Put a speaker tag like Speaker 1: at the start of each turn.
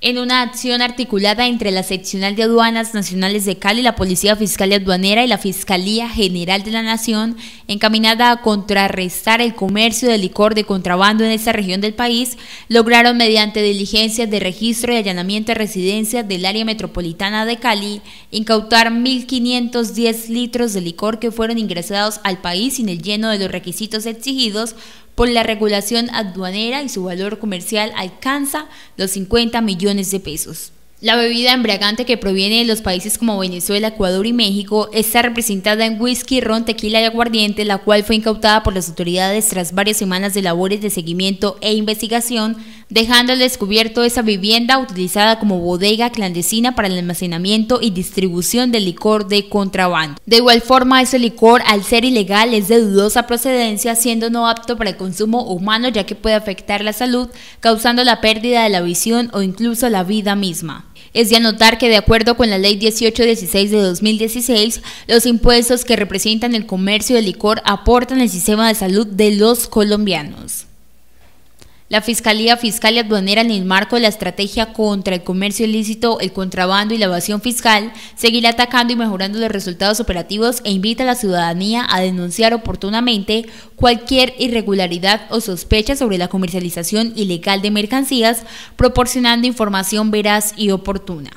Speaker 1: En una acción articulada entre la Seccional de Aduanas Nacionales de Cali, la Policía Fiscal y Aduanera y la Fiscalía General de la Nación, encaminada a contrarrestar el comercio de licor de contrabando en esta región del país, lograron mediante diligencias de registro y allanamiento de residencias del área metropolitana de Cali incautar 1.510 litros de licor que fueron ingresados al país sin el lleno de los requisitos exigidos por la regulación aduanera y su valor comercial alcanza los 50 millones de pesos. La bebida embriagante que proviene de los países como Venezuela, Ecuador y México está representada en whisky, ron, tequila y aguardiente, la cual fue incautada por las autoridades tras varias semanas de labores de seguimiento e investigación dejando al descubierto esa vivienda utilizada como bodega clandestina para el almacenamiento y distribución de licor de contrabando. De igual forma, ese licor, al ser ilegal, es de dudosa procedencia, siendo no apto para el consumo humano ya que puede afectar la salud, causando la pérdida de la visión o incluso la vida misma. Es de anotar que de acuerdo con la Ley 1816 de 2016, los impuestos que representan el comercio de licor aportan al sistema de salud de los colombianos. La Fiscalía Fiscal y Aduanera en el marco de la estrategia contra el comercio ilícito, el contrabando y la evasión fiscal seguirá atacando y mejorando los resultados operativos e invita a la ciudadanía a denunciar oportunamente cualquier irregularidad o sospecha sobre la comercialización ilegal de mercancías, proporcionando información veraz y oportuna.